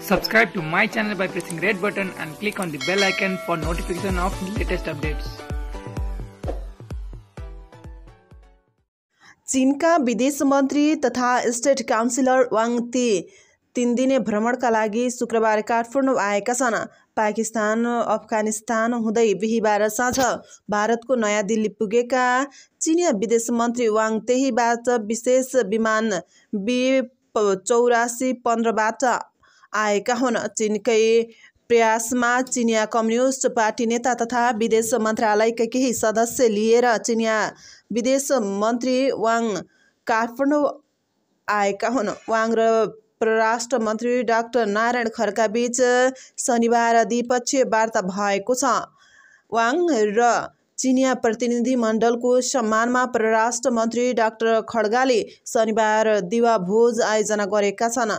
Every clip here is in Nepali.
Subscribe to my channel by pressing red button and click on the bell icon for notification of latest updates. चीनका विदेश मन्त्री तथा स्टेट काउन्सिलर वाङ ती तिन दिने भ्रमणका लागि शुक्रबार काठमाडौँ आएका छन् पाकिस्तान अफगानिस्तान हुँदै बिहिबार साँझ भारतको नयाँ दिल्ली पुगेका चिनिया विदेश मन्त्री वाङ तेहीबाट विशेष विमान बी चौरासी पन्ध्रबाट आएका हुन् चिनकै प्रयासमा चिनिया कम्युनिस्ट पार्टी नेता तथा विदेश मन्त्रालयका केही सदस्य लिएर चिनिया विदेश मन्त्री वाङ काठमाडौँ आएका हुन् वाङ र परराष्ट्र मन्त्री डाक्टर नारायण बीच शनिबार द्विपक्षीय वार्ता भएको छ वाङ र चिनिया प्रतिनिधिमण्डलको सम्मानमा परराष्ट्र मन्त्री डाक्टर खड्गाले शनिबार दिवाभोज आयोजना गरेका छन्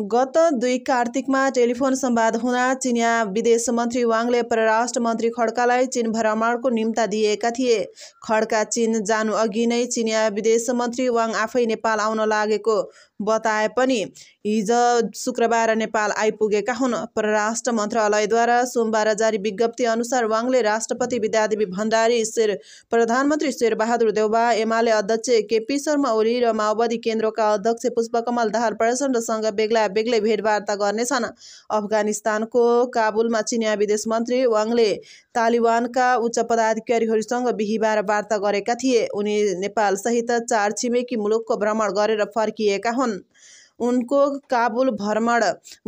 गत दुई कार्तिकमा टेलिफोन सम्वाद हुँदा चिनिया विदेश मन्त्री वाङले परराष्ट्र मन्त्री खड्कालाई चीन भ्रमणको निम्ता दिएका थिए खड्का चीन जानु अघि नै चिनिया विदेश मन्त्री वाङ आफै नेपाल आउन लागेको बताए पनि हिज शुक्रबार नेपाल आइपुगेका हुन् परराष्ट्र मन्त्रालयद्वारा सोमबार जारी विज्ञप्ति अनुसार वाङले राष्ट्रपति विद्यादेवी भण्डारी शेर प्रधानमन्त्री शेरबहादुर देउबा एमाले अध्यक्ष केपी शर्मा ओली र माओवादी केन्द्रका अध्यक्ष पुष्पकमल दाहाल प्रचण्डसँग बेग्ला उनलाई बेग्लै भेटवार्ता गर्नेछन् अफगानिस्तानको काबुलमा चिनिया विदेश मन्त्री वाङले तालिबानका उच्च पदाधिकारीहरूसँग बिहिबार वार्ता गरेका थिए उनी नेपालसहित चार छिमेकी मुलुकको भ्रमण गरेर फर्किएका हुन् उनको काबुल भ्रमण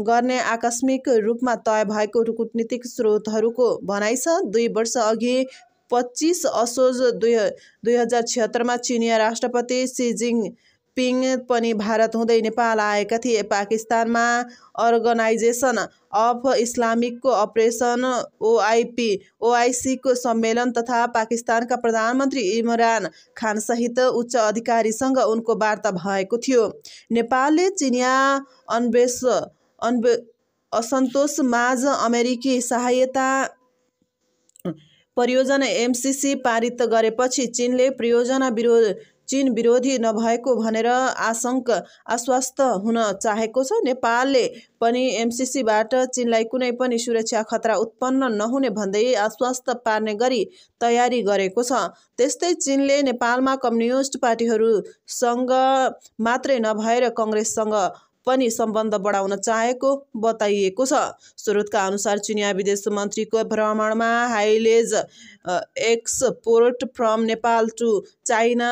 गर्ने आकस्मिक रूपमा तय भएको कूटनीतिक स्रोतहरूको भनाइ छ दुई वर्ष अघि पच्चिस असोज दुई दुई हजार छिहत्तरमा चिनिया राष्ट्रपति सिजिङ पिङ पनि भारत हुँदै नेपाल आएका थिए पाकिस्तानमा अर्गनाइजेसन अफ इस्लामिकको अपरेसन ओआइपी ओआइसीको सम्मेलन तथा पाकिस्तानका प्रधानमन्त्री इमरान खानसहित उच्च अधिकारीसँग उनको वार्ता भएको थियो नेपालले चिनिया अन्वेष अन्वे असन्तोष माझ अमेरिकी सहायता परियोजना एमसिसी पारित गरेपछि चिनले परियोजना विरोध चीन विरोधी नभएको भनेर आशंक आश्वस्त हुन चाहेको छ नेपालले पनि एमसिसीबाट चीनलाई कुनै पनि सुरक्षा खतरा उत्पन्न नहुने भन्दै आश्वस्त पार्ने गरी तयारी गरेको छ त्यस्तै चीनले नेपालमा कम्युनिस्ट पार्टीहरूसँग मात्रै नभएर कङ्ग्रेससँग पनि सम्बन्ध बढाउन चाहेको बताइएको छ स्रोतका अनुसार चिनिया विदेश मन्त्रीको भ्रमणमा हाइलेज export from Nepal to China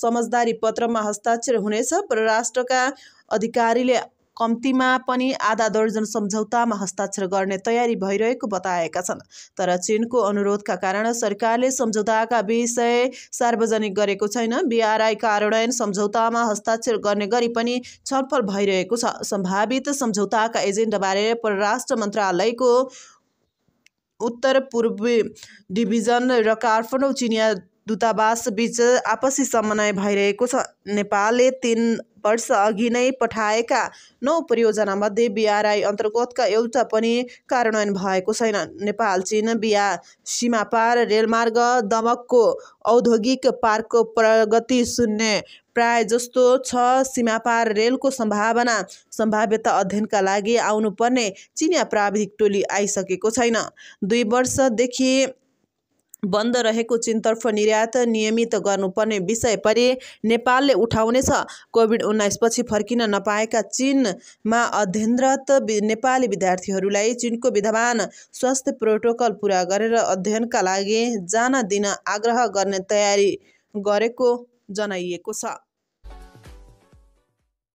समझदारी पत्रमा हस्ताक्षर हुनेछ परराष्ट्रका अधिकारीले कम्तीमा पनि आधा दर्जन सम्झौतामा हस्ताक्षर गर्ने तयारी भइरहेको बताएका छन् तर चीनको अनुरोधका कारण सरकारले सम्झौताका विषय सार्वजनिक गरेको छैन बिआरआई कार्यान्वयन सम्झौतामा हस्ताक्षर गर्ने गरी पनि छलफल भइरहेको छ सम्भावित सम्झौताका एजेन्डाबारे परराष्ट्र मन्त्रालयको उत्तर पूर्वी डिभिजन र काठमाडौँ चिनिया दूतावास बीच आपसी समन्वय भइरहेको छ नेपालले तिन वर्ष अघि नै पठाएका नौ परियोजनामध्ये बिआरआई अन्तर्गतका एउटा पनि कार्यान्वयन भएको छैन नेपाल चीन बिहा सीमापार रेलमार्ग दमकको औद्योगिक पार्कको प्रगति शून्य प्राय जस्तो छ सीमापार रेलको सम्भावना सम्भाव्यता अध्ययनका लागि आउनुपर्ने चिनिया प्राविधिक टोली आइसकेको छैन दुई वर्षदेखि बन्द रहेको चीनतर्फ निर्यात नियमित गर्नुपर्ने विषय परे नेपालले उठाउनेछ कोभिड उन्नाइसपछि फर्किन नपाएका चीनमा अध्ययनरत नेपाली विद्यार्थीहरूलाई चीनको विद्यमान स्वास्थ्य प्रोटोकल पुरा गरेर अध्ययनका लागि जान दिन आग्रह गर्ने तयारी गरेको जनाइएको छ